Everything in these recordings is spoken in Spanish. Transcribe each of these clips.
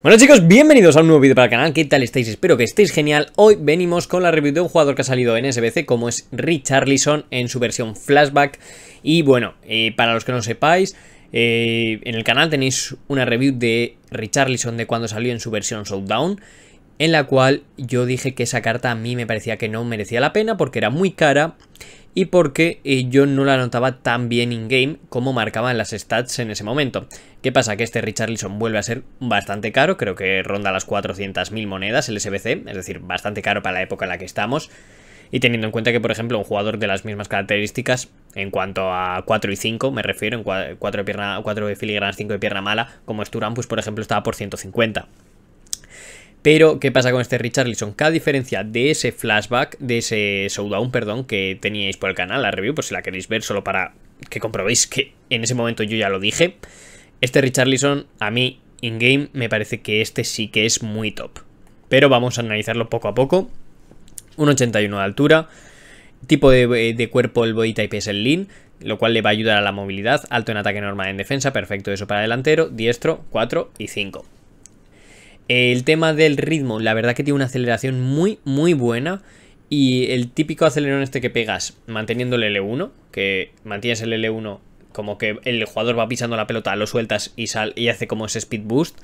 Bueno chicos, bienvenidos a un nuevo vídeo para el canal, ¿qué tal estáis? Espero que estéis genial. Hoy venimos con la review de un jugador que ha salido en SBC como es Richarlison en su versión flashback. Y bueno, eh, para los que no sepáis, eh, en el canal tenéis una review de Richarlison de cuando salió en su versión Showdown, en la cual yo dije que esa carta a mí me parecía que no merecía la pena porque era muy cara y porque eh, yo no la notaba tan bien in-game como marcaban las stats en ese momento. ¿Qué pasa? Que este Richarlison vuelve a ser bastante caro, creo que ronda las 400.000 monedas el SBC, es decir, bastante caro para la época en la que estamos. Y teniendo en cuenta que, por ejemplo, un jugador de las mismas características, en cuanto a 4 y 5, me refiero, en 4 de, pierna, de filigranas, 5 de pierna mala, como Sturan, pues por ejemplo estaba por 150. Pero, ¿qué pasa con este Richarlison? Cada diferencia de ese flashback, de ese showdown, perdón, que teníais por el canal, la review, por pues si la queréis ver, solo para que comprobéis que en ese momento yo ya lo dije, este Richarlison a mí, in-game, me parece que este sí que es muy top. Pero vamos a analizarlo poco a poco. Un 81 de altura, tipo de, de cuerpo, el body type es el lean, lo cual le va a ayudar a la movilidad, alto en ataque normal en defensa, perfecto eso para delantero, diestro, 4 y 5. El tema del ritmo, la verdad que tiene una aceleración muy, muy buena. Y el típico acelerón este que pegas manteniendo el L1, que mantienes el L1 como que el jugador va pisando la pelota, lo sueltas y, y hace como ese speed boost,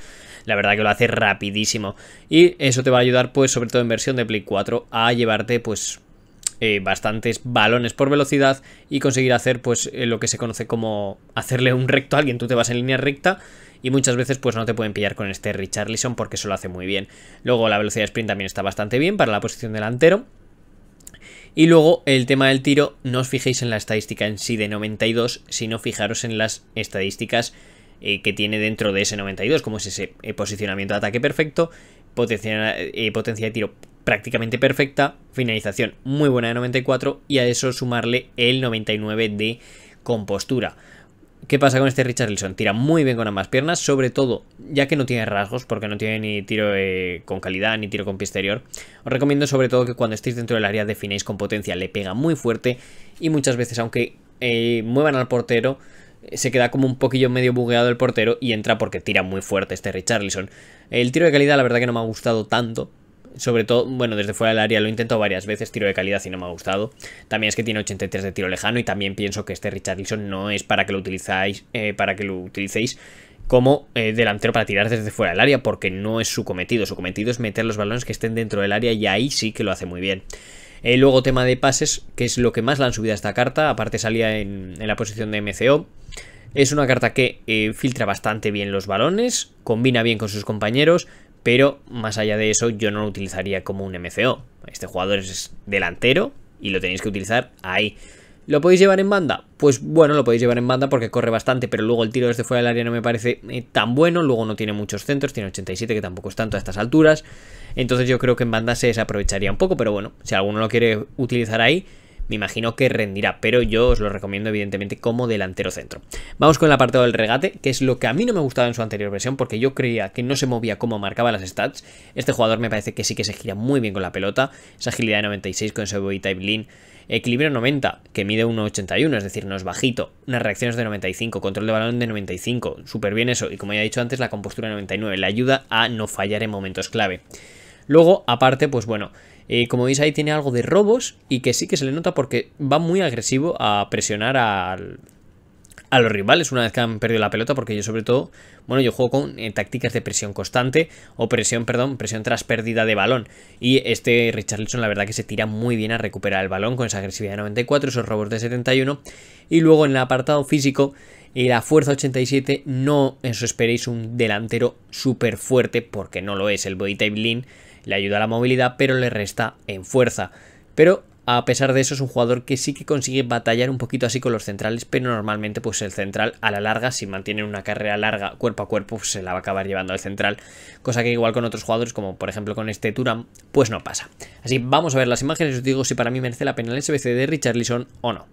la verdad que lo hace rapidísimo. Y eso te va a ayudar pues sobre todo en versión de Play 4 a llevarte pues eh, bastantes balones por velocidad y conseguir hacer pues eh, lo que se conoce como hacerle un recto a alguien, tú te vas en línea recta y muchas veces pues no te pueden pillar con este Richarlison porque eso lo hace muy bien. Luego la velocidad de sprint también está bastante bien para la posición delantero. Y luego el tema del tiro, no os fijéis en la estadística en sí de 92, sino fijaros en las estadísticas eh, que tiene dentro de ese 92, como es ese posicionamiento de ataque perfecto, potencia, potencia de tiro prácticamente perfecta, finalización muy buena de 94 y a eso sumarle el 99 de compostura. ¿Qué pasa con este Richarlison? Tira muy bien con ambas piernas, sobre todo ya que no tiene rasgos, porque no tiene ni tiro eh, con calidad ni tiro con pie exterior. Os recomiendo sobre todo que cuando estéis dentro del área definéis con potencia, le pega muy fuerte y muchas veces aunque eh, muevan al portero, eh, se queda como un poquillo medio bugueado el portero y entra porque tira muy fuerte este Richarlison. El tiro de calidad la verdad que no me ha gustado tanto, sobre todo, bueno, desde fuera del área lo he intentado varias veces, tiro de calidad y no me ha gustado. También es que tiene 83 de tiro lejano y también pienso que este Richard Richardson no es para que lo utilizáis, eh, para que lo utilicéis como eh, delantero para tirar desde fuera del área, porque no es su cometido. Su cometido es meter los balones que estén dentro del área y ahí sí que lo hace muy bien. Eh, luego tema de pases, que es lo que más la han subido a esta carta, aparte salía en, la posición de MCO. Es una carta que filtra bastante bien los balones, combina bien con sus compañeros, pero más allá de eso yo no lo utilizaría como un MCO. Este jugador es delantero y lo tenéis que utilizar ahí. ¿Lo podéis llevar en banda? Pues bueno, lo podéis llevar en banda porque corre bastante, pero luego el tiro desde fuera del área no me parece eh, tan bueno, luego no tiene muchos centros, tiene 87 que tampoco es tanto a estas alturas, entonces yo creo que en banda se desaprovecharía un poco, pero bueno, si alguno lo quiere utilizar ahí, me imagino que rendirá, pero yo os lo recomiendo evidentemente como delantero centro. Vamos con el apartado del regate, que es lo que a mí no me gustaba en su anterior versión, porque yo creía que no se movía como marcaba las stats. Este jugador me parece que sí que se gira muy bien con la pelota, esa agilidad de 96 con su body type lean. Equilibrio 90, que mide 1,81, es decir, no es bajito. Unas reacciones de 95, control de balón de 95, súper bien eso. Y como ya he dicho antes, la compostura 99 le ayuda a no fallar en momentos clave. Luego, aparte, pues bueno, eh, como veis ahí tiene algo de robos y que sí que se le nota porque va muy agresivo a presionar a los rivales una vez que han perdido la pelota, porque yo sobre todo, bueno, yo juego con eh, tácticas de presión constante o presión, perdón, presión tras pérdida de balón. Y este Richarlison la verdad que se tira muy bien a recuperar el balón con esa agresividad de 94, esos robos de 71. Y luego en el apartado físico, y eh, la fuerza 87 no eso esperéis un delantero súper fuerte porque no lo es. El Boy type le ayuda a la movilidad, pero le resta en fuerza. Pero a pesar de eso es un jugador que sí que consigue batallar un poquito así con los centrales, pero normalmente pues el central a la larga, si mantiene una carrera larga cuerpo a cuerpo, pues, se la va a acabar llevando al central, cosa que igual con otros jugadores como por ejemplo con este Turam, pues no pasa. Así vamos a ver las imágenes os digo si para mí merece la pena el SBC de Richarlison o no.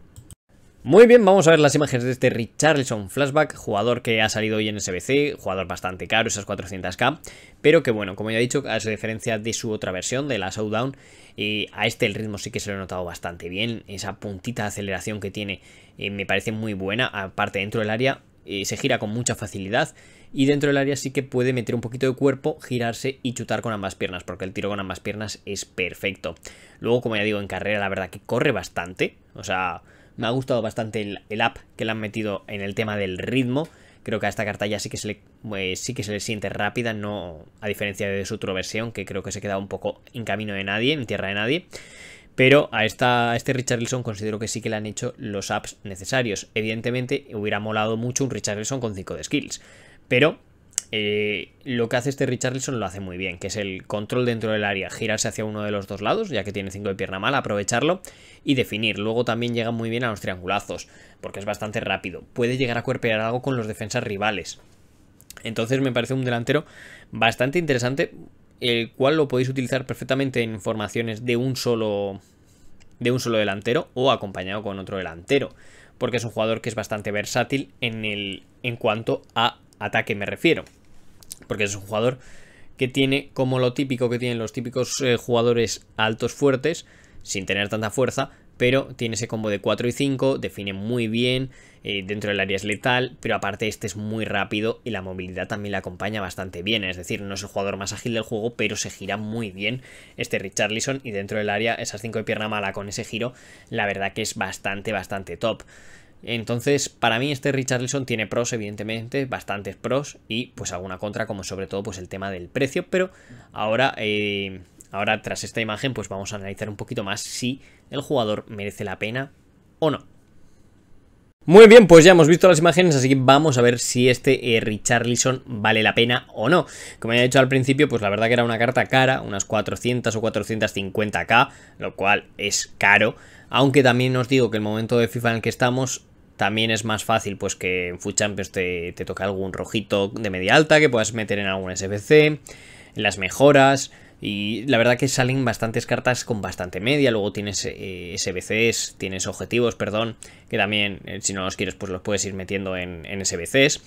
Muy bien, vamos a ver las imágenes de este richardson Flashback, jugador que ha salido hoy en SBC, jugador bastante caro, esas 400k, pero que bueno, como ya he dicho, a diferencia de su otra versión, de la Showdown, y a este el ritmo sí que se lo he notado bastante bien, esa puntita de aceleración que tiene eh, me parece muy buena, aparte dentro del área eh, se gira con mucha facilidad, y dentro del área sí que puede meter un poquito de cuerpo, girarse y chutar con ambas piernas, porque el tiro con ambas piernas es perfecto. Luego, como ya digo, en carrera la verdad que corre bastante, o sea... Me ha gustado bastante el, app que le han metido en el tema del ritmo. Creo que a esta carta ya sí que se le, eh, sí que se le siente rápida, no a diferencia de su otra versión, que creo que se queda un poco en camino de nadie, en tierra de nadie. Pero a, esta, este Richard este considero que sí que le han hecho los apps necesarios. Evidentemente hubiera molado mucho un Wilson con 5 de skills. Pero eh, lo que hace este Richarlison lo hace muy bien, que es el control dentro del área, girarse hacia uno de los dos lados, ya que tiene 5 de pierna mala, aprovecharlo y definir. Luego también llega muy bien a los triangulazos, porque es bastante rápido. Puede llegar a cuerpear algo con los defensas rivales. Entonces me parece un delantero bastante interesante, el cual lo podéis utilizar perfectamente en formaciones de un solo de un solo delantero o acompañado con otro delantero, porque es un jugador que es bastante versátil en el en cuanto a ataque me refiero porque es un jugador que tiene como lo típico que tienen los típicos eh, jugadores altos fuertes, sin tener tanta fuerza, pero tiene ese combo de 4 y 5, define muy bien, eh, dentro del área es letal, pero aparte este es muy rápido y la movilidad también la acompaña bastante bien, es decir, no es el jugador más ágil del juego, pero se gira muy bien este Richarlison y dentro del área esas 5 de pierna mala con ese giro, la verdad que es bastante, bastante top. Entonces, para mí este Richardson tiene pros, evidentemente, bastantes pros y pues alguna contra, como sobre todo pues el tema del precio, pero ahora, eh, ahora tras esta imagen pues vamos a analizar un poquito más si el jugador merece la pena o no. Muy bien, pues ya hemos visto las imágenes, así que vamos a ver si este eh, Richarlison vale la pena o no. Como ya he dicho al principio, pues la verdad que era una carta cara, unas 400 o 450k, lo cual es caro. Aunque también os digo que el momento de FIFA en el que estamos también es más fácil pues que en FUT te, te toca algún rojito de media alta que puedas meter en algún SBC, las mejoras. Y la verdad que salen bastantes cartas con bastante media. Luego tienes eh, SBCs, tienes objetivos, perdón, que también eh, si no los quieres pues los puedes ir metiendo en, SBCs.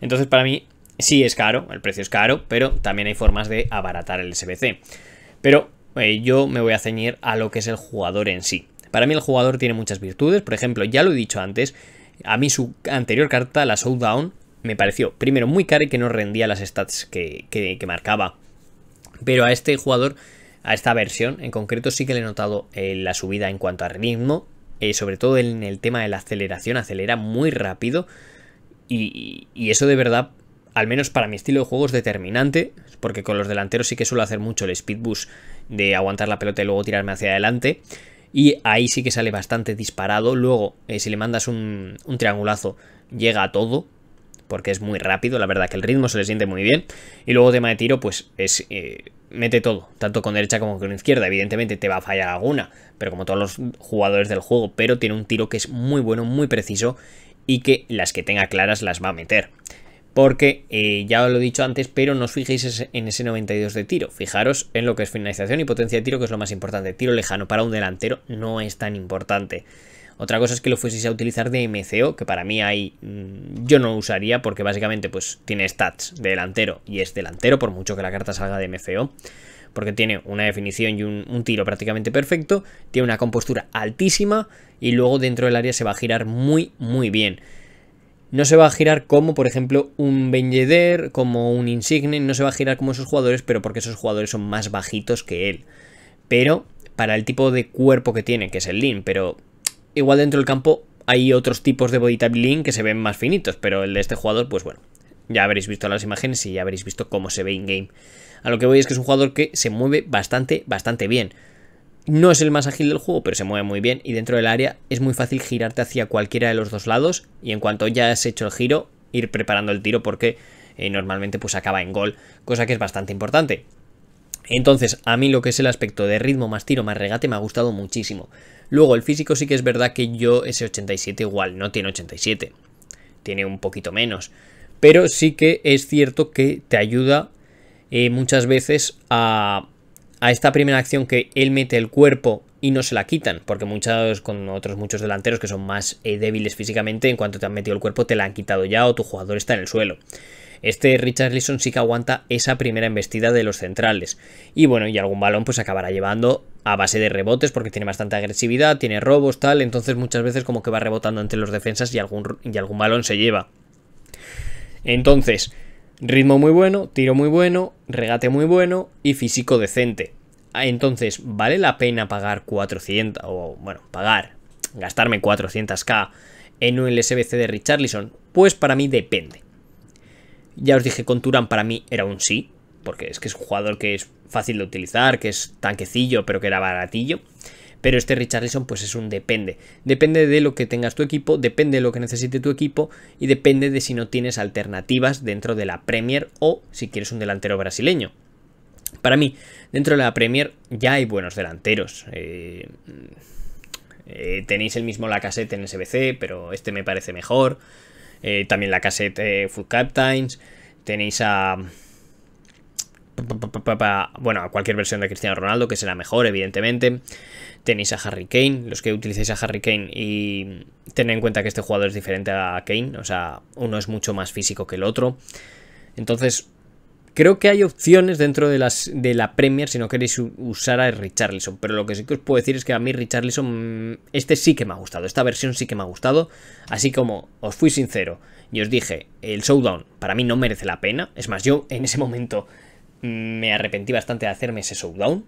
Entonces para mí sí es caro, el precio es caro, pero también hay formas de abaratar el SBC. Pero eh, yo me voy a ceñir a lo que es el jugador en sí. Para mí el jugador tiene muchas virtudes, por ejemplo, ya lo he dicho antes, a mí su anterior carta, la Showdown, me pareció primero muy cara y que no rendía las stats que, marcaba. Pero a este jugador, a esta versión en concreto, sí que le he notado eh, la subida en cuanto a ritmo, y eh, sobre todo en el tema de la aceleración, acelera muy rápido. Y, y, eso de verdad, al menos para mi estilo de juego, es determinante, porque con los delanteros sí que suelo hacer mucho el speed boost de aguantar la pelota y luego tirarme hacia adelante y ahí sí que sale bastante disparado. Luego, eh, si le mandas un, triangulazo, llega a todo, porque es muy rápido, la verdad que el ritmo se le siente muy bien. Y luego tema de tiro, pues es... Eh, mete todo, tanto con derecha como con izquierda. Evidentemente te va a fallar alguna, pero como todos los jugadores del juego, pero tiene un tiro que es muy bueno, muy preciso y que las que tenga claras las va a meter porque eh, ya os lo he dicho antes, pero no os fijéis en ese 92 de tiro. Fijaros en lo que es finalización y potencia de tiro, que es lo más importante. Tiro lejano para un delantero no es tan importante. Otra cosa es que lo fueseis a utilizar de MCO, que para mí ahí mm, yo no lo usaría porque básicamente pues tiene stats de delantero y es delantero por mucho que la carta salga de MCO porque tiene una definición y un, tiro prácticamente perfecto, tiene una compostura altísima y luego dentro del área se va a girar muy muy bien. No se va a girar como, por ejemplo, un Ben como un Insigne, no se va a girar como esos jugadores, pero porque esos jugadores son más bajitos que él. Pero para el tipo de cuerpo que tiene, que es el lean, pero igual dentro del campo hay otros tipos de body type lean que se ven más finitos, pero el de este jugador, pues bueno, ya habréis visto las imágenes y ya habréis visto cómo se ve in-game. A lo que voy es que es un jugador que se mueve bastante, bastante bien. No es el más ágil del juego, pero se mueve muy bien y dentro del área es muy fácil girarte hacia cualquiera de los dos lados y en cuanto ya has hecho el giro, ir preparando el tiro porque eh, normalmente pues acaba en gol, cosa que es bastante importante. Entonces, a mí lo que es el aspecto de ritmo más tiro más regate me ha gustado muchísimo. Luego, el físico sí que es verdad que yo ese 87 igual no tiene 87, tiene un poquito menos. Pero sí que es cierto que te ayuda eh, muchas veces a a esta primera acción que él mete el cuerpo y no se la quitan, porque muchos con otros muchos delanteros que son más eh, débiles físicamente, en cuanto te han metido el cuerpo te la han quitado ya o tu jugador está en el suelo. Este Richard Lisson sí que aguanta esa primera embestida de los centrales. Y bueno, y algún balón pues acabará llevando a base de rebotes porque tiene bastante agresividad, tiene robos, tal, entonces muchas veces como que va rebotando entre los defensas y algún, y algún balón se lleva. Entonces, Ritmo muy bueno, tiro muy bueno, regate muy bueno y físico decente. Ah, entonces, ¿vale la pena pagar 400 o bueno, pagar, gastarme 400k en un LSBC de Richarlison? Pues para mí depende. Ya os dije, con Turan para mí era un sí, porque es que es un jugador que es fácil de utilizar, que es tanquecillo, pero que era baratillo. Pero este Richarlison pues es un depende. Depende de lo que tengas tu equipo, depende de lo que necesite tu equipo y depende de si no tienes alternativas dentro de la Premier o si quieres un delantero brasileño. Para mí, dentro de la Premier ya hay buenos delanteros. Eh, eh, tenéis el mismo Lacazette en SBC, pero este me parece mejor. Eh, también también cassette Food Captains. Tenéis a bueno, a cualquier versión de Cristiano Ronaldo, que será mejor, evidentemente. Tenéis a Harry Kane, los que utilicéis a Harry Kane y tened en cuenta que este jugador es diferente a Kane, o sea, uno es mucho más físico que el otro. Entonces, creo que hay opciones dentro de, las, de la Premier si no queréis usar a Richarlison, pero lo que sí que os puedo decir es que a mí Richarlison, este sí que me ha gustado, esta versión sí que me ha gustado, así como os fui sincero y os dije, el showdown para mí no merece la pena, es más, yo en ese momento me arrepentí bastante de hacerme ese showdown.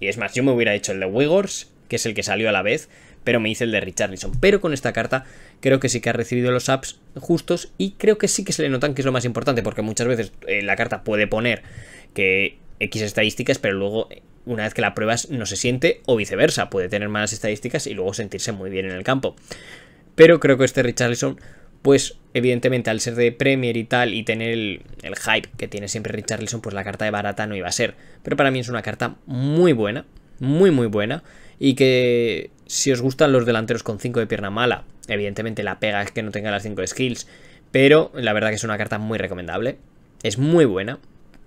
Y es más, yo me hubiera hecho el de Wiggors, que es el que salió a la vez, pero me hice el de Richarlison. Pero con esta carta creo que sí que ha recibido los apps justos y creo que sí que se le notan que es lo más importante, porque muchas veces eh, la carta puede poner que X estadísticas, pero luego eh, una vez que la pruebas no se siente o viceversa, puede tener malas estadísticas y luego sentirse muy bien en el campo. Pero creo que este Richarlison pues evidentemente al ser de Premier y tal y tener el, hype que tiene siempre Richarlison, pues la carta de barata no iba a ser. Pero para mí es una carta muy buena, muy muy buena y que si os gustan los delanteros con 5 de pierna mala, evidentemente la pega es que no tenga las 5 skills, pero la verdad que es una carta muy recomendable, es muy buena,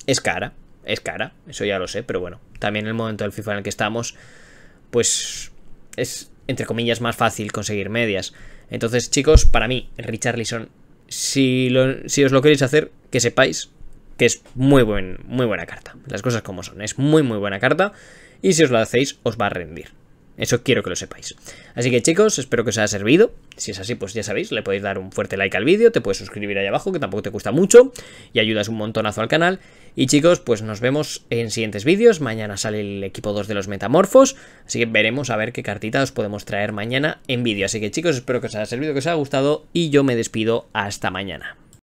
es cara, es cara, eso ya lo sé, pero bueno, también en el momento del FIFA en el que estamos, pues es entre comillas más fácil conseguir medias. Entonces, chicos, para mí, Richard si, si os lo queréis hacer, que sepáis que es muy, buen, muy buena carta. Las cosas como son, es muy, muy buena carta. Y si os la hacéis, os va a rendir. Eso quiero que lo sepáis. Así que chicos, espero que os haya servido. Si es así, pues ya sabéis, le podéis dar un fuerte like al vídeo, te puedes suscribir ahí abajo, que tampoco te cuesta mucho, y ayudas un montonazo al canal. Y chicos, pues nos vemos en siguientes vídeos. Mañana sale el equipo 2 de los Metamorfos, así que veremos a ver qué cartita os podemos traer mañana en vídeo. Así que chicos, espero que os haya servido, que os haya gustado, y yo me despido hasta mañana.